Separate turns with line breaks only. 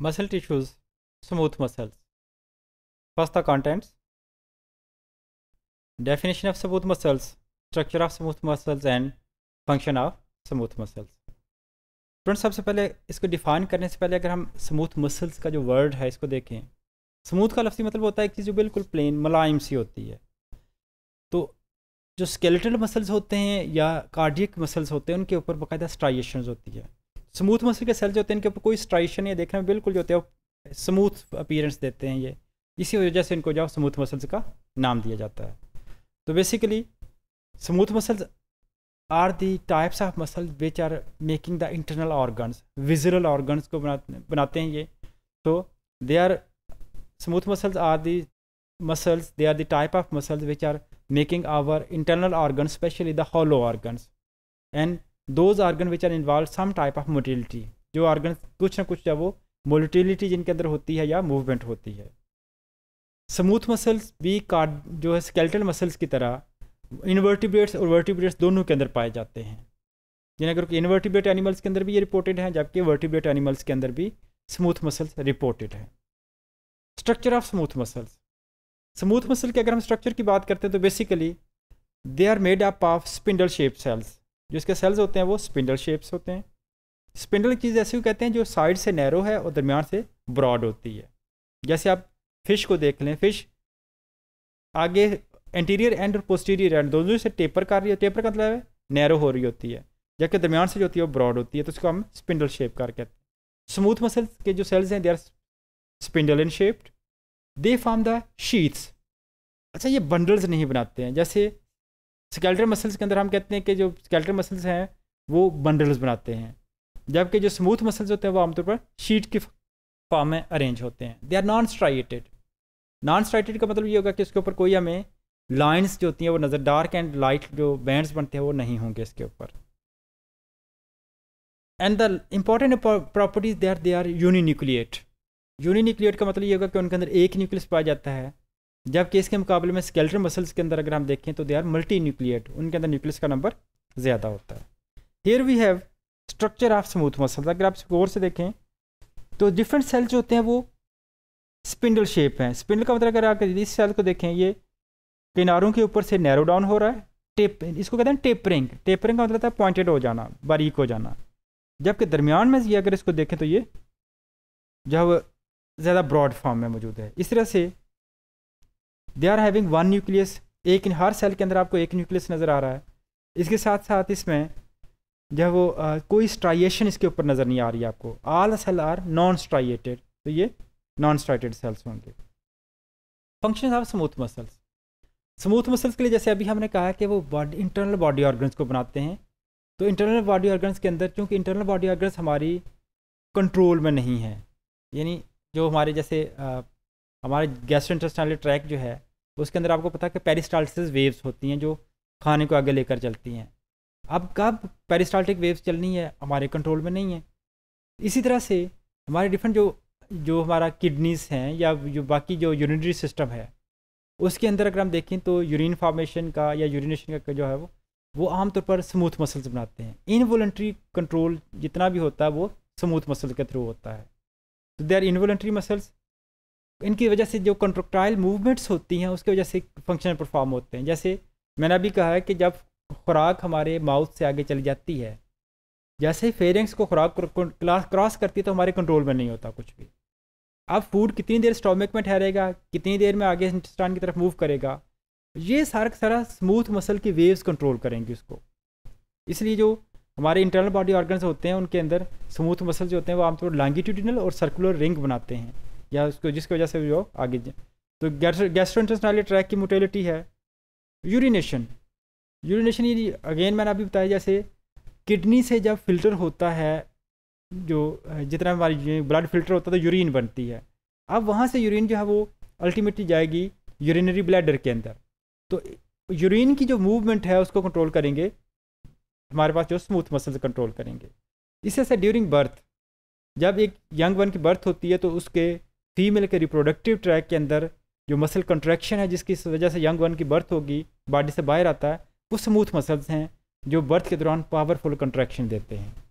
muscle tissues, smooth muscles. First, the contents. Definition of smooth muscles, structure of smooth muscles and function of smooth muscles. Friends सबसे पहले इसको define करने से पहले अगर हम स्मूथ मसल्स का जो वर्ड है इसको देखें स्मूथ का लफ्जी मतलब होता है चीज़ जो बिल्कुल प्लेन मुलायम सी होती है तो जो स्केलेटल मसल्स होते हैं या कार्डियक मसल्स होते हैं उनके ऊपर बाकायदा स्ट्राइशन होती है स्मूथ मसल के सेल जो होते हैं इनके ऊपर कोई स्ट्राइशन या देखने में बिल्कुल जो होते हैं स्मूथ अपीयरेंस देते हैं ये इसी वजह से इनको जो स्मूथ मसल्स का नाम दिया जाता है तो basically smooth muscles are the types of muscle which are making the internal organs visceral organs को बनाते बनाते हैं ये तो they are smooth muscles are the muscles they are the type of muscles which are making our internal organ specially the hollow organ and those organ which are involve some type of motility जो organ कुछ ना कुछ जब वो मोलिटिलिटी जिनके अंदर होती है या मूवमेंट होती है स्मूथ मसल्स भी कार्ड जो है स्केल्टल मसल्स की तरह इन्वर्टिब्रेट्स और वर्टिब्रेट्स दोनों के अंदर पाए जाते हैं जिन्हें अगर इन्वर्टिब्रेट एनिमल्स के अंदर भी ये रिपोर्टेड हैं जबकि वर्टिब्रेट एनिमल्स के अंदर भी स्मूथ मसल्स रिपोर्टेड हैं structure of smooth muscles smooth muscle की अगर हम स्ट्रक्चर की बात करते हैं तो basically they are made up of spindle shape cells जो इसके सेल्स होते हैं वो स्पिंडल शेप्स होते हैं स्पिंडल की चीज़ ऐसी को कहते हैं जो साइड से नैरो है और दरमियान से ब्रॉड होती है जैसे आप फिश को देख लें फिश आगे इंटीरियर एंड और पोस्टीरियर एंड दोनों से टेपर कर रही है टेपर का मतलब है नैरो हो रही होती है जबकि दरमियान से जो होती है वो ब्रॉड होती है तो उसको हम स्पिंडल शेप कार कहते हैं स्मूथ मसल्स के जो सेल्स हैं they are spindle in shaped they form the sheets अच्छा ये बंडल्स नहीं बनाते हैं जैसे स्केल्टर मसल्स के अंदर हम कहते हैं कि जो स्केल्टर मसल्स हैं वो बंडल्स बनाते हैं जबकि जो स्मूथ मसल्स होते हैं वो आमतौर पर शीट के फॉर्म में अरेंज होते हैं they are non striated non striated का मतलब ये होगा कि इसके ऊपर कोई हमें लाइंस जो होती हैं वो नज़र डार्क एंड लाइट जो बैंड्स बनते हैं वो नहीं होंगे इसके ऊपर and the important properties they are they are uninucleate uninucleate का मतलब ये होगा कि उनके अंदर एक न्यूक्लियस पाया जाता है जबकि इसके मुकाबले में स्केलेटल मसल्स के अंदर अगर हम देखें तो दे आर मल्टी न्यूक्लियट उनके अंदर न्यूक्लियस का नंबर ज़्यादा होता है here we have structure of smooth muscles अगर आप गौर से देखें तो डिफरेंट सेल्स जो होते हैं वो स्पिंडल शेप हैं स्पिंडल का मतलब अगर आप इस सेल को देखें ये किनारों के ऊपर से नैरो डाउन हो रहा है टेप इसको कहते हैं टेपरिंग टेपरिंग का मतलब है पॉइंटेड हो जाना बारीक हो जाना जबकि दरमियान में ये अगर इसको देखें तो ये जो ज़्यादा ब्रॉड फॉर्म में मौजूद है इस तरह से they are having one nucleus एक हर सेल के अंदर आपको एक न्यूक्लियस नज़र आ रहा है इसके साथ साथ इसमें जो है वो आ, कोई स्ट्राइएशन इसके ऊपर नज़र नहीं आ रही आपको all cell are non striated तो ये नॉन स्ट्राइटेड सेल्स होंगे function of smooth muscles smooth muscles के लिए जैसे अभी हमने कहा कि वो बॉडी इंटरनल बॉडी ऑर्गन्स को बनाते हैं तो इंटरनल बॉडी ऑर्गन्स के अंदर चूँकि इंटरनल बॉडी ऑर्गन्स हमारी कंट्रोल में नहीं है यानी जो हमारे जैसे आ, हमारे गैस्ट्रो इंटेस्टाइनल ट्रैक जो है उसके अंदर आपको पता है कि पेरिस्टाल्टिस वेव्स होती हैं जो खाने को आगे लेकर चलती हैं अब कब पेरिस्टाल्टिक वेव्स चलनी है हमारे कंट्रोल में नहीं है इसी तरह से हमारे डिफरेंट जो जो हमारा किडनीज़ हैं या जो बाकी जो यूरिनरी सिस्टम है उसके अंदर अगर हम देखें तो यूरिन फॉर्मेशन का या यूरिनेशन का जो है वो वो आमतौर पर स्मूथ मसल्स बनाते हैं इनवोलेंट्री कंट्रोल जितना भी होता है वो स्मूथ मसल के थ्रू होता है तो दे आर इन्वोलेंट्री मसल्स इनकी वजह से जो कंट्रोक्टाइल मूवमेंट्स होती हैं उसकी वजह से फंक्शन परफॉर्म होते हैं जैसे मैंने अभी कहा है कि जब खुराक हमारे माउथ से आगे चली जाती है जैसे ही फेरिंग्स को खुराक क्रॉस करती है तो हमारे कंट्रोल में नहीं होता कुछ भी अब फूड कितनी देर स्टोमिक में ठहरेगा कितनी देर में आगे इंटेस्टाइन की तरफ मूव करेगा ये सारा का सारा स्मूथ मसल की वेव्स कंट्रोल करेंगी उसको इसलिए जो हमारे इंटरनल बॉडी ऑर्गन्स होते हैं उनके अंदर स्मूथ मसल जो होते हैं वो आमतौर पर लॉन्गिट्यूडिनल और सर्कुलर रिंग बनाते हैं या उसको जिसकी वजह से वो आगे जाए तो गैस्ट्रोइंटेस्टाइल ट्रैक की मोटेलिटी है यूरिनेशन यूरिनेशन ये अगेन मैंने अभी बताया जैसे किडनी से जब फिल्टर होता है जो जितना हमारी ब्लड फिल्टर होता है तो यूरिन बनती है अब वहाँ से यूरिन जो है वो अल्टीमेटली जाएगी यूरिनरी ब्लैडर के अंदर तो यूरिन की जो मूवमेंट है उसको कंट्रोल करेंगे हमारे पास जो स्मूथ मसल्स कंट्रोल करेंगे इससे ड्यूरिंग बर्थ जब एक यंग वन की बर्थ होती है तो उसके फीमेल के रिप्रोडक्टिव ट्रैक के अंदर जो मसल कंट्रैक्शन है जिसकी वजह से यंग वन की बर्थ होगी बॉडी से बाहर आता है वो स्मूथ मसल्स हैं जो बर्थ के दौरान पावरफुल कंट्रैक्शन देते हैं